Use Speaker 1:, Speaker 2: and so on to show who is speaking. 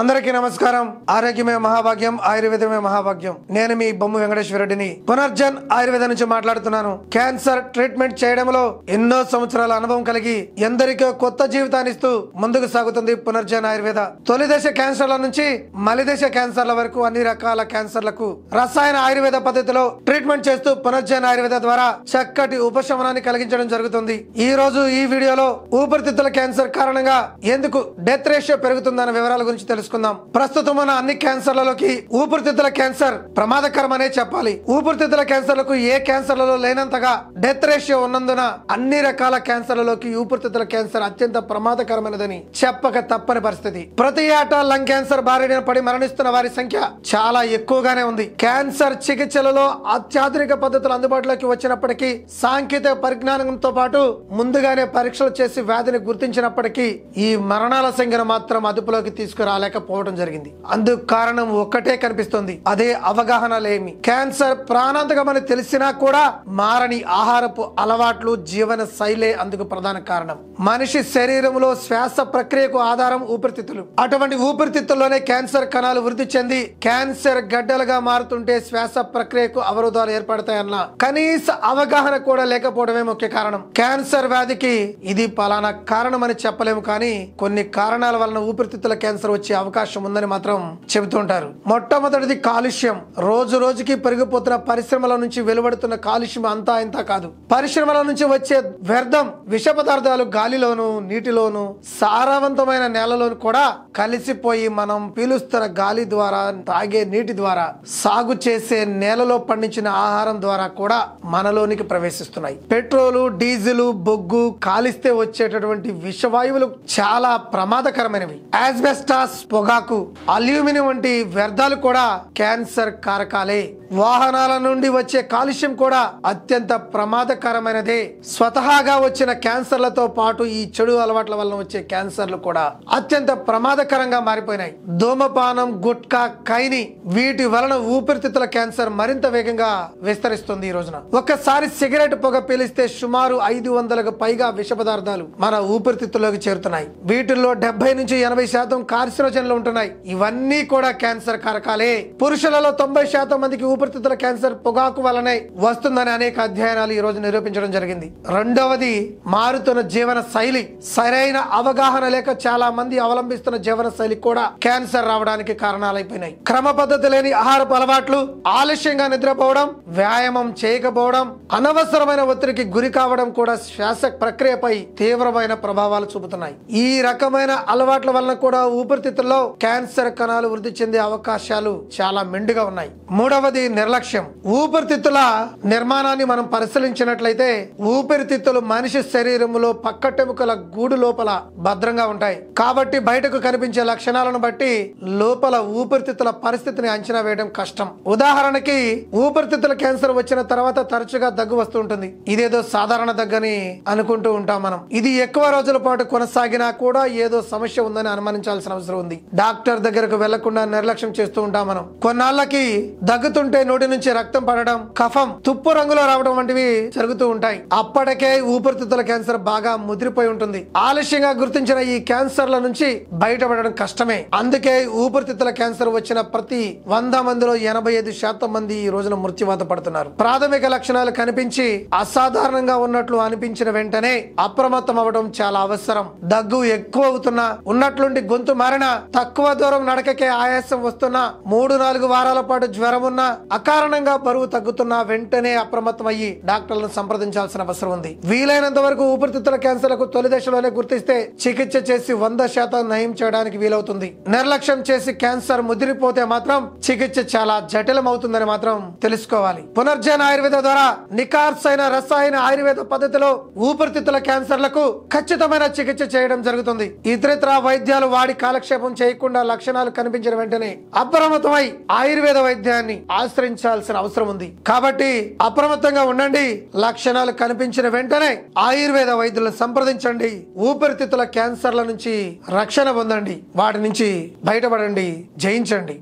Speaker 1: అందరికీ నమస్కారం ఆరోగ్యమే మహాభాగ్యం ఆయుర్వేదమే మహాభాగ్యం నేను మీ బొమ్మ రెడ్డిని పునర్జన్ ఆయుర్వేదం నుంచి మాట్లాడుతున్నాను క్యాన్సర్ ట్రీట్మెంట్ చేయడంలో ఎన్నో సంవత్సరాల అనుభవం కలిగి ఎందరికో కొత్త జీవితాన్ని ఇస్తూ ముందుకు సాగుతుంది పునర్జన్ ఆయుర్వేద తొలి దశ క్యాన్సర్ల నుంచి మలిదశ క్యాన్సర్ల వరకు అన్ని రకాల క్యాన్సర్లకు రసాయన ఆయుర్వేద పద్ధతిలో ట్రీట్మెంట్ చేస్తూ పునర్జన్ ఆయుర్వేద ద్వారా చక్కటి ఉపశమనాన్ని కలిగించడం జరుగుతుంది ఈ రోజు ఈ వీడియోలో ఊపిరితిత్తుల క్యాన్సర్ కారణంగా ఎందుకు డెత్ రేషియో పెరుగుతుందన్న వివరాల గురించి తెలుసు తెలుసుకుందాం ప్రస్తుతం ఉన్న అన్ని క్యాన్సర్లలోకి ఊపిరితిత్తుల క్యాన్సర్ ప్రమాదకరమనే చెప్పాలి ఊపిరితిత్తుల క్యాన్సర్లకు ఏ క్యాన్సర్లలో లేనంతగా డెత్ రేషియో ఉన్నందున అన్ని రకాల క్యాన్సర్లలోకి ఊపిరితిత్తుల క్యాన్సర్ అత్యంత ప్రమాదకరమైనదని చెప్పక తప్పని పరిస్థితి ప్రతి ఏటా లంగ్ క్యాన్సర్ బారిన పడి మరణిస్తున్న వారి సంఖ్య చాలా ఎక్కువగానే ఉంది క్యాన్సర్ చికిత్సలలో అత్యాధునిక పద్ధతులు అందుబాటులోకి వచ్చినప్పటికీ సాంకేతిక పరిజ్ఞానంతో పాటు ముందుగానే పరీక్షలు చేసి వ్యాధిని గుర్తించినప్పటికీ ఈ మరణాల సంఖ్యను మాత్రం అదుపులోకి తీసుకురాలేక లేకపోవడం జరిగింది అందుకు కారణం ఒక్కటే కనిపిస్తుంది అదే అవగాహన లేమి క్యాన్సర్ ప్రాణాంతకమని తెలిసినా కూడా మారని ఆహారపు అలవాట్లు జీవన శైలే అందుకు ప్రధాన కారణం మనిషి శరీరంలో శ్వాస ప్రక్రియకు ఆధారం ఊపిరితిత్తులు అటువంటి ఊపిరితిత్తుల్లోనే క్యాన్సర్ కణాలు వృద్ధి చెంది క్యాన్సర్ గడ్డలుగా మారుతుంటే శ్వాస ప్రక్రియకు అవరోధాలు ఏర్పడతాయన్న కనీస అవగాహన కూడా లేకపోవడమే ముఖ్య కారణం క్యాన్సర్ వ్యాధికి ఇది పలానా కారణం అని చెప్పలేము కానీ కొన్ని కారణాల వలన ఊపిరితిత్తుల క్యాన్సర్ వచ్చే అవకాశం ఉందని మాత్రం చెబుతుంటారు మొట్టమొదటిది కాలుష్యం రోజు రోజుకి పెరిగిపోతున్న పరిశ్రమల నుంచి వెలువడుతున్న కాలుష్యం అంతా ఇంత కాదు పరిశ్రమల నుంచి వచ్చే వ్యర్థం విష పదార్థాలు గాలిలోను నీటిలోను సారవంతమైన నేలలోను కూడా కలిసిపోయి మనం పీలుస్తున్న గాలి ద్వారా తాగే నీటి ద్వారా సాగు చేసే నేలలో పండించిన ఆహారం ద్వారా కూడా మనలోనికి ప్రవేశిస్తున్నాయి పెట్రోలు డీజిల్ బొగ్గు కాలిస్తే వచ్చేటటువంటి విషవాయువులు చాలా ప్రమాదకరమైనవి యాజ్బెస్టాస్ పొగాకు అల్యూమినియం వంటి వ్యర్థాలు కూడా క్యాన్సర్ కారకాలే వాహనాల నుండి వచ్చే కాలుష్యం కూడా అత్యంత ప్రమాదకరమైనదే స్వతహాగా వచ్చిన క్యాన్సర్లతో పాటు ఈ చెడు అలవాట్ల వల్ల వచ్చే క్యాన్సర్లు కూడా అత్యంత ప్రమాదకరంగా మారిపోయినాయి ధూమపానం గుట్కా కైని వీటి వలన ఊపిరితిత్తుల క్యాన్సర్ మరింత వేగంగా విస్తరిస్తుంది ఈ రోజున ఒక్కసారి సిగరెట్ పొగ పీలిస్తే సుమారు ఐదు వందలకు పైగా విష పదార్థాలు మన ఊపిరితిత్తులోకి చేరుతున్నాయి వీటిల్లో డెబ్బై నుంచి ఎనభై శాతం కార్సినోజన్ కండిషన్లు ఉంటున్నాయి ఇవన్నీ కూడా క్యాన్సర్ కారకాలే పురుషులలో తొంభై శాతం మందికి ఊపిరితిత్తుల క్యాన్సర్ పొగాకు వలనే వస్తుందని అనేక అధ్యయనాలు ఈ రోజు నిరూపించడం జరిగింది రెండవది మారుతున్న జీవన శైలి సరైన అవగాహన లేక చాలా మంది అవలంబిస్తున్న జీవన శైలి కూడా క్యాన్సర్ రావడానికి కారణాలైపోయినాయి క్రమ పద్ధతి లేని ఆహారపు అలవాట్లు ఆలస్యంగా నిద్రపోవడం వ్యాయామం చేయకపోవడం అనవసరమైన ఒత్తిడికి గురి కావడం కూడా శ్వాస ప్రక్రియపై తీవ్రమైన ప్రభావాలు చూపుతున్నాయి ఈ రకమైన అలవాట్ల వలన కూడా ఊపిరితిత్తుల సమయంలో క్యాన్సర్ కణాలు వృద్ధి చెందే అవకాశాలు చాలా మెండుగా ఉన్నాయి మూడవది నిర్లక్ష్యం ఊపిరితిత్తుల నిర్మాణాన్ని మనం పరిశీలించినట్లయితే ఊపిరితిత్తులు మనిషి శరీరంలో పక్కటెముకల గూడు లోపల భద్రంగా ఉంటాయి కాబట్టి బయటకు కనిపించే లక్షణాలను బట్టి లోపల ఊపిరితిత్తుల పరిస్థితిని అంచనా వేయడం కష్టం ఉదాహరణకి ఊపిరితిత్తుల క్యాన్సర్ వచ్చిన తర్వాత తరచుగా దగ్గు వస్తూ ఉంటుంది ఇదేదో సాధారణ దగ్గని అనుకుంటూ ఉంటాం మనం ఇది ఎక్కువ రోజుల పాటు కొనసాగినా కూడా ఏదో సమస్య ఉందని అనుమానించాల్సిన అవసరం ఉంది డాక్టర్ దగ్గరకు వెళ్లకుండా నిర్లక్ష్యం చేస్తూ ఉంటాం మనం కొన్నాళ్ళకి దగ్గుతుంటే నోటి నుంచి రక్తం పడడం కఫం తుప్పు రంగులో రావడం వంటివి జరుగుతూ ఉంటాయి అప్పటికే ఊపిరితిత్తుల క్యాన్సర్ బాగా ముదిరిపోయి ఉంటుంది ఆలస్యంగా గుర్తించిన ఈ క్యాన్సర్ల నుంచి బయటపడడం కష్టమే అందుకే ఊపిరితిత్తుల క్యాన్సర్ వచ్చిన ప్రతి వంద మందిలో ఎనభై ఐదు శాతం మంది ఈ రోజున మృత్యువాత పడుతున్నారు ప్రాథమిక లక్షణాలు కనిపించి అసాధారణంగా ఉన్నట్లు అనిపించిన వెంటనే అప్రమత్తం అవడం చాలా అవసరం దగ్గు ఎక్కువ అవుతున్నా ఉన్నట్లుండి గొంతు మారినా తక్కువ దూరం నడకకే ఆయాసం వస్తున్నా మూడు నాలుగు వారాల పాటు జ్వరం ఉన్నా అకారణంగా బరువు తగ్గుతున్నా వెంటనే అప్రమత్తం అయ్యి డాక్టర్లను సంప్రదించాల్సిన అవసరం ఉంది వీలైనంత వరకు ఊపిరితిత్తుల క్యాన్సర్లకు తొలి దశలోనే గుర్తిస్తే చికిత్స చేసి వంద శాతం నయం చేయడానికి వీలవుతుంది నిర్లక్ష్యం చేసి క్యాన్సర్ ముదిరిపోతే మాత్రం చికిత్స చాలా జటిలమవుతుందని మాత్రం తెలుసుకోవాలి పునర్జన ఆయుర్వేద ద్వారా నికార్స్ అయిన రసాయన ఆయుర్వేద పద్ధతిలో ఊపిరితిత్తుల క్యాన్సర్లకు ఖచ్చితమైన చికిత్స చేయడం జరుగుతుంది ఇతరితర వైద్యాలు వాడి కాలక్షేపం స్నానం చేయకుండా లక్షణాలు కనిపించిన వెంటనే అప్రమత్తమై ఆయుర్వేద వైద్యాన్ని ఆశ్రయించాల్సిన అవసరం ఉంది కాబట్టి అప్రమత్తంగా ఉండండి లక్షణాలు కనిపించిన వెంటనే ఆయుర్వేద వైద్యులను సంప్రదించండి ఊపిరితిత్తుల క్యాన్సర్ల నుంచి రక్షణ పొందండి వాటి నుంచి బయటపడండి జయించండి